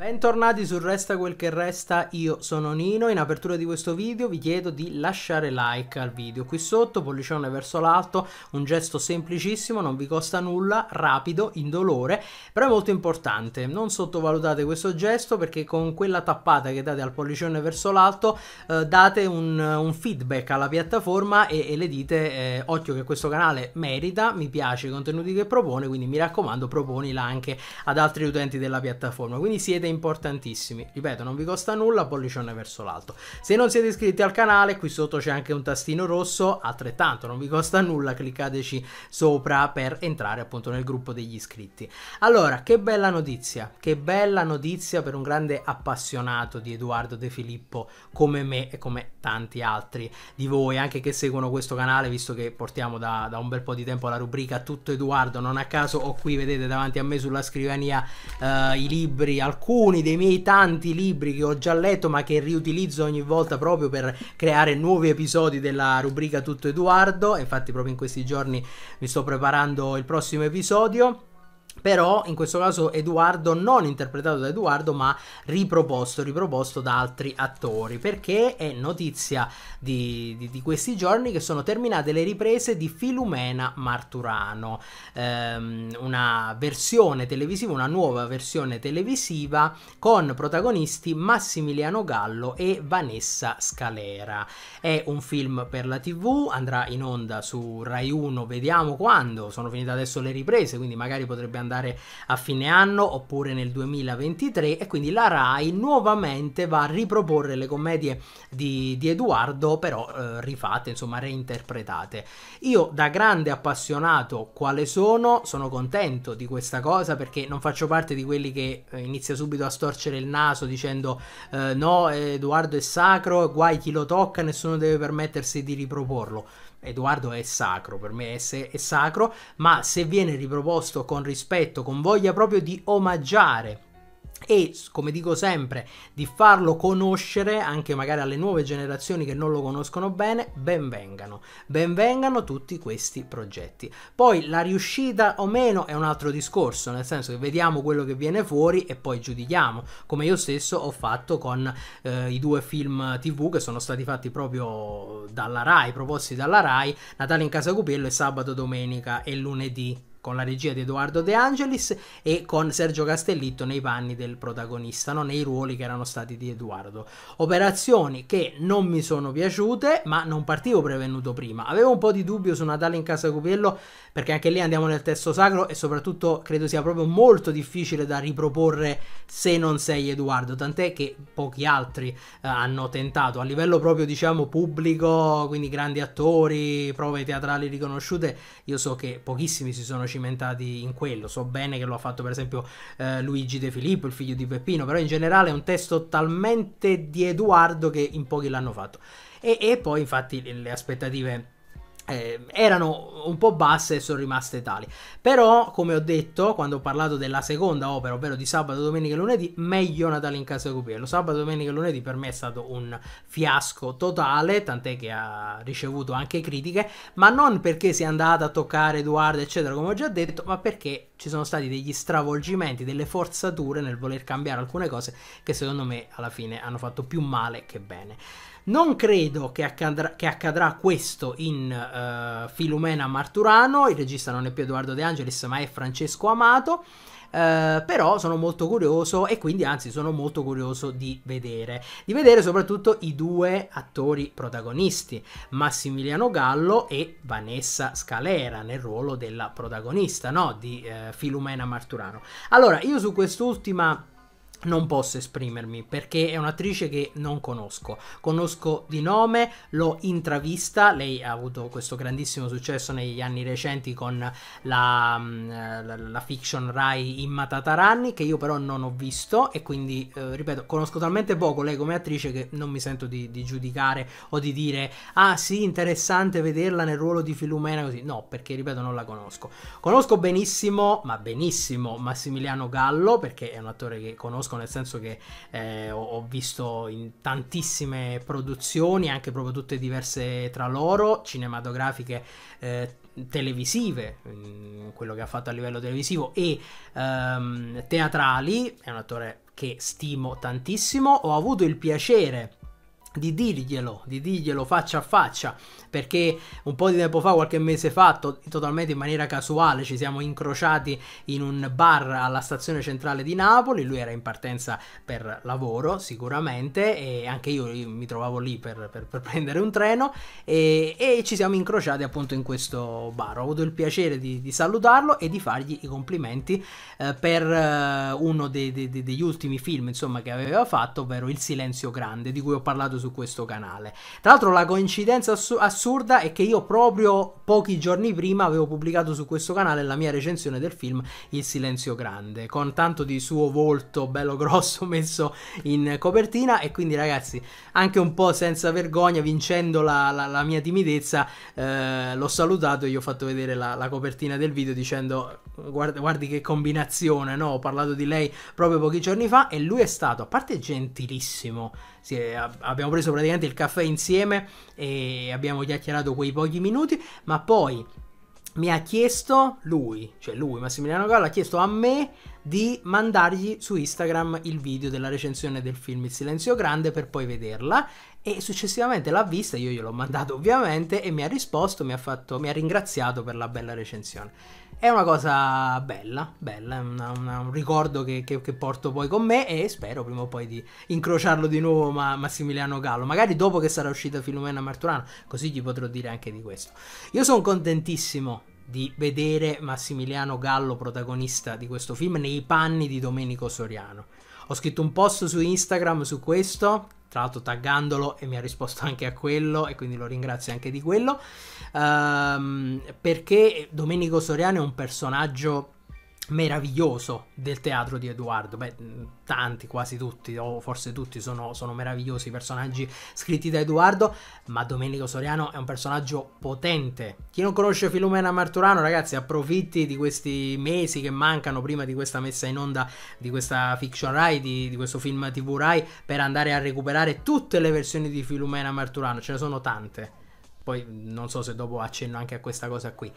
Bentornati su Resta quel che resta, io sono Nino, in apertura di questo video vi chiedo di lasciare like al video qui sotto, pollicione verso l'alto, un gesto semplicissimo, non vi costa nulla, rapido, indolore, però è molto importante, non sottovalutate questo gesto perché con quella tappata che date al pollicione verso l'alto eh, date un, un, feedback alla piattaforma e, e le dite eh, occhio che questo canale merita, mi piace i contenuti che propone, quindi mi raccomando proponila anche ad altri utenti della piattaforma, quindi siete importantissimi. Ripeto, non vi costa nulla, pollicione verso l'alto. Se non siete iscritti al canale, qui sotto c'è anche un tastino rosso, altrettanto non vi costa nulla, cliccateci sopra per entrare appunto nel gruppo degli iscritti. Allora, che bella notizia, che bella notizia per un grande appassionato di Edoardo De Filippo come me e come tanti altri di voi, anche che seguono questo canale, visto che portiamo da, da un bel po' di tempo la rubrica Tutto Edoardo, non a caso ho qui, vedete davanti a me sulla scrivania eh, i libri, alcuni alcuni dei miei tanti libri che ho già letto ma che riutilizzo ogni volta proprio per creare nuovi episodi della rubrica Tutto Edoardo. Infatti proprio in questi giorni mi sto preparando il prossimo episodio. Però in questo caso Edoardo non interpretato da Edoardo ma riproposto, riproposto da altri attori perché è notizia di, di, di, questi giorni che sono terminate le riprese di Filumena Marturano, ehm, una versione televisiva, una nuova versione televisiva con protagonisti Massimiliano Gallo e Vanessa Scalera. È un film per la tv, andrà in onda su Rai 1, vediamo quando, sono finite adesso le riprese quindi magari potrebbe andare andare a fine anno oppure nel 2023 e quindi la RAI nuovamente va a riproporre le commedie di, di Eduardo però eh, rifatte, insomma reinterpretate. Io da grande appassionato quale sono, sono contento di questa cosa perché non faccio parte di quelli che eh, inizia subito a storcere il naso dicendo eh, no Edoardo è sacro, guai chi lo tocca, nessuno deve permettersi di riproporlo. Edoardo è sacro, per me è, è sacro, ma se viene riproposto con rispetto, con voglia proprio di omaggiare e, come dico sempre, di farlo conoscere anche magari alle nuove generazioni che non lo conoscono bene, benvengano. Benvengano tutti questi progetti. Poi la riuscita o meno è un altro discorso, nel senso che vediamo quello che viene fuori e poi giudichiamo, come io stesso ho fatto con eh, i due film TV che sono stati fatti proprio dalla RAI, proposti dalla RAI, Natale in Casa Cupello e sabato, domenica e lunedì con la regia di Edoardo De Angelis e con Sergio Castellitto nei panni del protagonista, no? nei ruoli che erano stati di Edoardo. Operazioni che non mi sono piaciute, ma non partivo prevenuto prima. Avevo un po' di dubbio su Natale in Casa Cupiello, perché anche lì andiamo nel testo sacro e soprattutto credo sia proprio molto difficile da riproporre se non sei Edoardo, tant'è che pochi altri eh, hanno tentato a livello proprio diciamo pubblico, quindi grandi attori, prove teatrali riconosciute, io so che pochissimi si sono cimentati in quello. So bene che lo ha fatto per esempio eh, Luigi De Filippo, il figlio di Peppino, però in generale è un testo talmente di Edoardo che in pochi l'hanno fatto. E, e poi infatti le aspettative eh, erano un po' basse e sono rimaste tali. Però, come ho detto quando ho parlato della seconda opera, ovvero di sabato, domenica e lunedì, meglio Natale in casa Cupiello. Sabato, domenica e lunedì per me è stato un fiasco totale, tant'è che ha ricevuto anche critiche, ma non perché sia andata a toccare Eduardo, eccetera, come ho già detto, ma perché ci sono stati degli stravolgimenti, delle forzature nel voler cambiare alcune cose che secondo me alla fine hanno fatto più male che bene. Non credo che accadrà, che accadrà questo in uh, Filumena Marturano, il regista non è più Edoardo De Angelis ma è Francesco Amato. Eh, però sono molto curioso e quindi anzi sono molto curioso di vedere, di vedere soprattutto i due attori protagonisti, Massimiliano Gallo e Vanessa Scalera nel ruolo della protagonista, no? di eh, Filumena Marturano. Allora, io su quest'ultima non posso esprimermi perché è un'attrice che non conosco. Conosco di nome, l'ho intravista, lei ha avuto questo grandissimo successo negli anni recenti con la, mm, la, la fiction Rai in Matataranni che io però non ho visto e quindi eh, ripeto, conosco talmente poco lei come attrice che non mi sento di, di, giudicare o di dire ah sì, interessante vederla nel ruolo di Filumena così. No, perché ripeto non la conosco. Conosco benissimo, ma benissimo Massimiliano Gallo perché è un attore che conosco conosco, nel senso che eh, ho, ho, visto in tantissime produzioni, anche proprio tutte diverse tra loro, cinematografiche. Eh, televisive, mm, quello che ha fatto a livello televisivo e ehm, teatrali, è un attore che stimo tantissimo, ho avuto il piacere di dirglielo, di dirglielo faccia a faccia, perché un po' di tempo fa, qualche mese fa, to- totalmente in maniera casuale, ci siamo incrociati in un bar alla stazione centrale di Napoli, lui era in partenza per lavoro sicuramente e anche io, io mi trovavo lì per, per, per prendere un treno e, e, ci siamo incrociati appunto in questo bar. Ho avuto il piacere di, di salutarlo e di fargli i complimenti eh, per eh, uno de- de- de- degli ultimi film insomma, che aveva fatto, ovvero Il Silenzio Grande, di cui ho parlato su questo canale. Tra l'altro la coincidenza assurda è che io proprio pochi giorni prima avevo pubblicato su questo canale la mia recensione del film Il Silenzio Grande, con tanto di suo volto bello grosso messo in copertina e quindi ragazzi, anche un po' senza vergogna, vincendo la, la, la mia timidezza, eh, l'ho salutato e gli ho fatto vedere la, la copertina del video dicendo guardi, guardi che combinazione, no? Ho parlato di lei proprio pochi giorni fa e lui è stato, a parte gentilissimo, è, abbiamo preso praticamente il caffè insieme e abbiamo chiacchierato quei pochi minuti, ma poi mi ha chiesto lui, cioè lui Massimiliano Gallo, ha chiesto a me di mandargli su Instagram il video della recensione del film Il Silenzio Grande per poi vederla e successivamente l'ha vista, io gliel'ho mandato ovviamente e mi ha risposto, mi ha, fatto, mi ha ringraziato per la bella recensione. È una cosa bella, bella, è una, una, un ricordo che, che, che, porto poi con me e spero prima o poi di incrociarlo di nuovo ma, Massimiliano Gallo, magari dopo che sarà uscita Filomena Marturano, così gli potrò dire anche di questo. Io sono contentissimo di vedere Massimiliano Gallo protagonista di questo film nei panni di Domenico Soriano. Ho scritto un post su Instagram su questo tra l'altro taggandolo e mi ha risposto anche a quello e quindi lo ringrazio anche di quello, ehm, perché Domenico Soriano è un personaggio meraviglioso del teatro di Edoardo. Beh, mm, tanti, quasi tutti, o forse tutti sono, sono meravigliosi i personaggi scritti da Edoardo, ma Domenico Soriano è un personaggio potente. Chi non conosce Filumena Marturano, ragazzi, approfitti di questi mesi che mancano prima di questa messa in onda di questa fiction Rai, di, di questo film TV Rai, per andare a recuperare tutte le versioni di Filumena Marturano, ce ne sono tante. Poi non so se dopo accenno anche a questa cosa qui.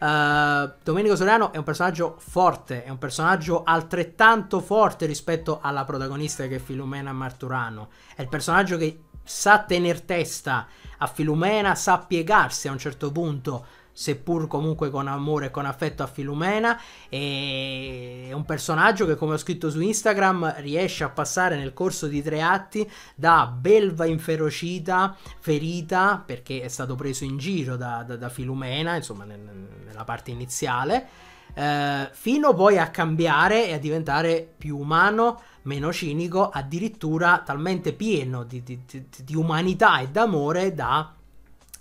Uh, Domenico Soriano è un personaggio forte, è un personaggio altrettanto forte rispetto alla protagonista che è Filomena Marturano. È il personaggio che sa tener testa a Filomena, sa piegarsi a un certo punto seppur comunque con amore e con affetto a Filumena. È un personaggio che, come ho scritto su Instagram, riesce a passare nel corso di tre atti da belva inferocita, ferita, perché è stato preso in giro da, da, da Filumena, insomma, nel, nella parte iniziale. Eh, fino poi a cambiare e a diventare più umano, meno cinico, addirittura talmente pieno di, di, di, di umanità e d'amore da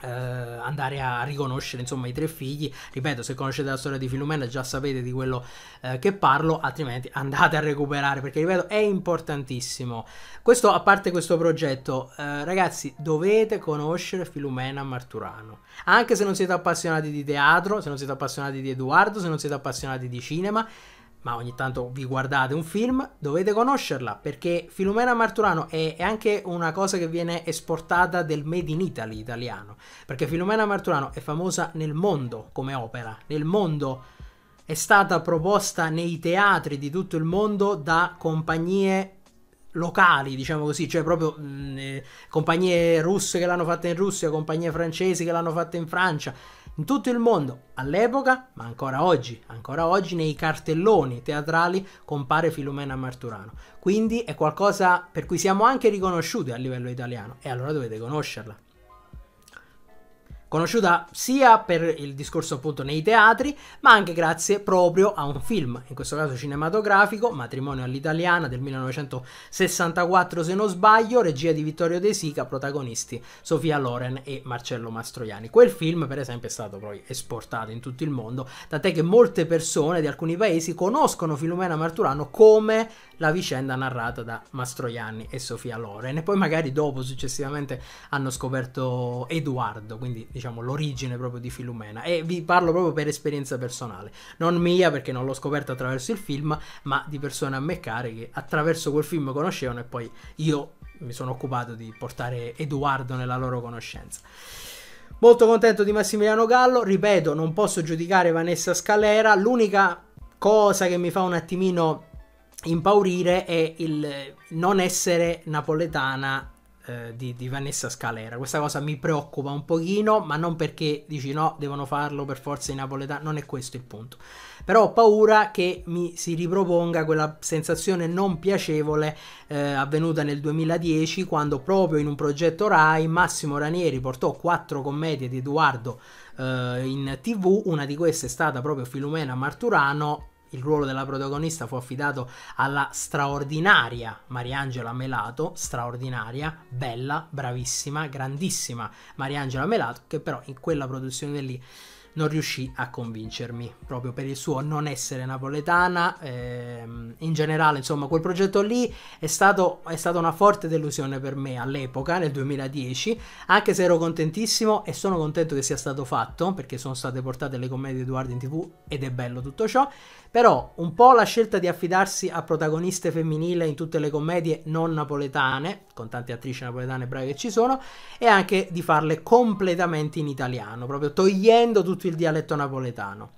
eh, andare a riconoscere insomma i tre figli ripeto se conoscete la storia di Filumena già sapete di quello eh, che parlo altrimenti andate a recuperare perché ripeto è importantissimo questo a parte questo progetto eh, ragazzi dovete conoscere Filumena Marturano anche se non siete appassionati di teatro se non siete appassionati di Edoardo se non siete appassionati di cinema ma ogni tanto vi guardate un film, dovete conoscerla perché Filomena Marturano è, è, anche una cosa che viene esportata del Made in Italy italiano, perché Filomena Marturano è famosa nel mondo come opera, nel mondo è stata proposta nei teatri di tutto il mondo da compagnie locali, diciamo così, cioè proprio mh, mm, eh, compagnie russe che l'hanno fatta in Russia, compagnie francesi che l'hanno fatta in Francia in tutto il mondo, all'epoca, ma ancora oggi, ancora oggi nei cartelloni teatrali compare Filomena Marturano. Quindi è qualcosa per cui siamo anche riconosciuti a livello italiano e allora dovete conoscerla conosciuta sia per il discorso appunto nei teatri, ma anche grazie proprio a un film, in questo caso cinematografico, Matrimonio all'italiana del 1964 se non sbaglio, regia di Vittorio De Sica, protagonisti Sofia Loren e Marcello Mastroianni. Quel film per esempio è stato poi esportato in tutto il mondo, tant'è che molte persone di alcuni paesi conoscono Filomena Marturano come la vicenda narrata da Mastroianni e Sofia Loren e poi magari dopo successivamente hanno scoperto Edoardo, quindi diciamo, l'origine proprio di Filumena e vi parlo proprio per esperienza personale, non mia perché non l'ho scoperta attraverso il film, ma di persone a me care che attraverso quel film conoscevano e poi io mi sono occupato di portare Edoardo nella loro conoscenza. Molto contento di Massimiliano Gallo, ripeto, non posso giudicare Vanessa Scalera, l'unica cosa che mi fa un attimino impaurire è il non essere napoletana eh, di, di, Vanessa Scalera. Questa cosa mi preoccupa un pochino, ma non perché dici no, devono farlo per forza i napoletani, non è questo il punto. Però ho paura che mi si riproponga quella sensazione non piacevole eh, avvenuta nel 2010 quando proprio in un progetto RAI Massimo Ranieri portò quattro commedie di Edoardo eh, in tv, una di queste è stata proprio Filumena Marturano il ruolo della protagonista fu affidato alla straordinaria Mariangela Melato, straordinaria, bella, bravissima, grandissima Mariangela Melato, che però in quella produzione lì non riuscì a convincermi proprio per il suo non essere napoletana. Ehm, in generale, insomma, quel progetto lì è, stato, è stata una forte delusione per me all'epoca, nel 2010, anche se ero contentissimo e sono contento che sia stato fatto perché sono state portate le commedie di Eduardo in tv ed è bello tutto ciò. Però un po' la scelta di affidarsi a protagoniste femminile in tutte le commedie non napoletane, con tante attrici napoletane brave che ci sono, e anche di farle completamente in italiano, proprio togliendo tutto il dialetto napoletano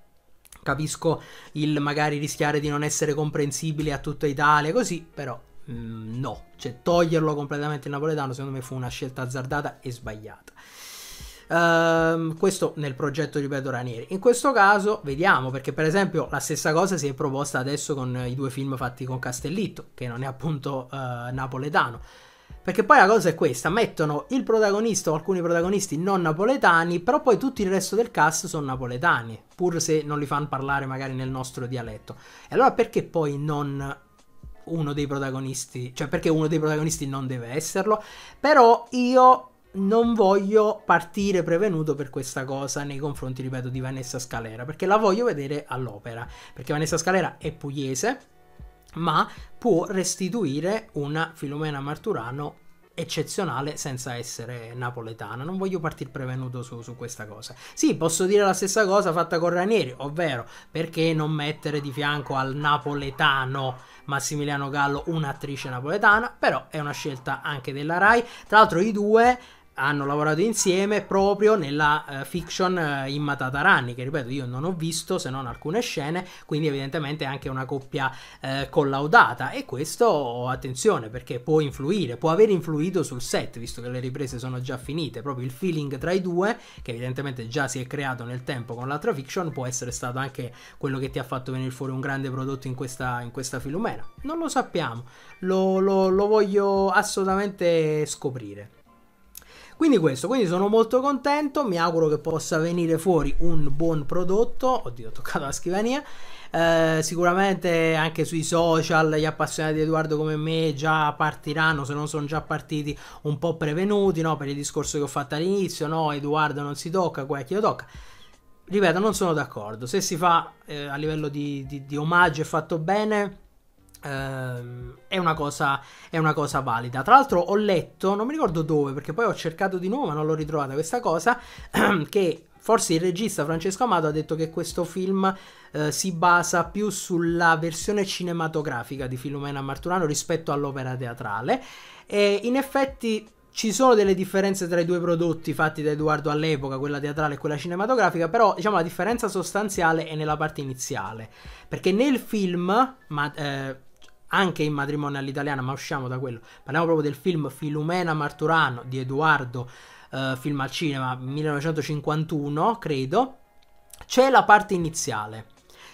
capisco il magari rischiare di non essere comprensibile a tutta Italia, così, però mh, mm, no, cioè toglierlo completamente in napoletano secondo me fu una scelta azzardata e sbagliata. Ehm, questo nel progetto ripeto, Ranieri. In questo caso vediamo perché per esempio la stessa cosa si è proposta adesso con i due film fatti con Castellitto, che non è appunto eh, napoletano. Perché poi la cosa è questa, mettono il protagonista o alcuni protagonisti non napoletani, però poi tutto il resto del cast sono napoletani, pur se non li fanno parlare magari nel nostro dialetto. E allora perché poi non uno dei protagonisti, cioè perché uno dei protagonisti non deve esserlo? Però io non voglio partire prevenuto per questa cosa nei confronti, ripeto, di Vanessa Scalera, perché la voglio vedere all'opera, perché Vanessa Scalera è pugliese, ma può restituire una Filomena Marturano eccezionale senza essere napoletana. Non voglio partire prevenuto su, su, questa cosa. Sì, posso dire la stessa cosa fatta con Ranieri, ovvero perché non mettere di fianco al napoletano Massimiliano Gallo un'attrice napoletana, però è una scelta anche della RAI. Tra l'altro i due hanno lavorato insieme proprio nella uh, fiction uh, in Matataranni, che ripeto io non ho visto se non alcune scene, quindi evidentemente è anche una coppia uh, collaudata e questo oh, attenzione perché può influire, può aver influito sul set visto che le riprese sono già finite, proprio il feeling tra i due che evidentemente già si è creato nel tempo con l'altra fiction può essere stato anche quello che ti ha fatto venire fuori un grande prodotto in questa, in questa filumena, non lo sappiamo, lo, lo, lo voglio assolutamente scoprire. Quindi questo, quindi sono molto contento, mi auguro che possa venire fuori un buon prodotto, oddio ho toccato la scrivania, eh, sicuramente anche sui social gli appassionati di Edoardo come me già partiranno, se non sono già partiti, un po' prevenuti no? per il discorso che ho fatto all'inizio, no Edoardo non si tocca, qua chi lo tocca ripeto, non sono d'accordo. Se si fa eh, a livello di, di, di, omaggio è fatto bene, Ehm, è una, cosa, è una cosa valida. Tra l'altro, ho letto, non mi ricordo dove, perché poi ho cercato di nuovo, ma non l'ho ritrovata questa cosa. che forse il regista Francesco Amato ha detto che questo film eh, si basa più sulla versione cinematografica di Filomena Marturano rispetto all'opera teatrale. E in effetti ci sono delle differenze tra i due prodotti fatti da Edoardo all'epoca, quella teatrale e quella cinematografica, però diciamo la differenza sostanziale è nella parte iniziale, perché nel film, ma, eh, anche in matrimonio all'italiana, ma usciamo da quello. Parliamo proprio del film Filumena Marturano di Edoardo, eh, film al cinema 1951, credo. C'è la parte iniziale,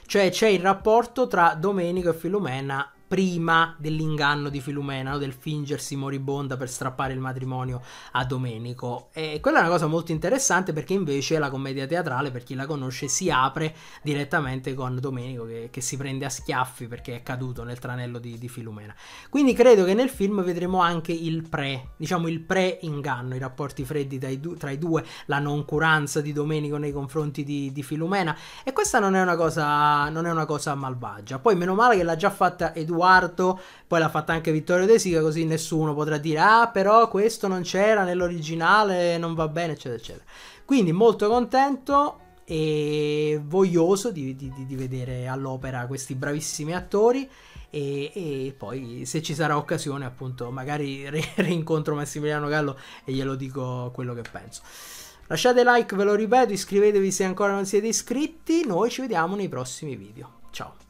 cioè c'è il rapporto tra Domenico e Filumena prima dell'inganno di Filumena, no? del fingersi moribonda per strappare il matrimonio a Domenico. E quella è una cosa molto interessante perché invece la commedia teatrale, per chi la conosce, si apre direttamente con Domenico che, che si prende a schiaffi perché è caduto nel tranello di, di Filumena. Quindi credo che nel film vedremo anche il pre, diciamo il pre-inganno, i rapporti freddi tra i, du- tra i due, la noncuranza di Domenico nei confronti di, di Filumena. E questa non è una cosa, non è una cosa malvagia. Poi meno male che l'ha già fatta Edoardo quarto, poi l'ha fatta anche Vittorio De Sica, così nessuno potrà dire ah però questo non c'era nell'originale, non va bene, eccetera, eccetera. Quindi molto contento e voglioso di, di, di vedere all'opera questi bravissimi attori. E, e, poi se ci sarà occasione appunto magari re- rincontro Massimiliano Gallo e glielo dico quello che penso lasciate like ve lo ripeto iscrivetevi se ancora non siete iscritti noi ci vediamo nei prossimi video ciao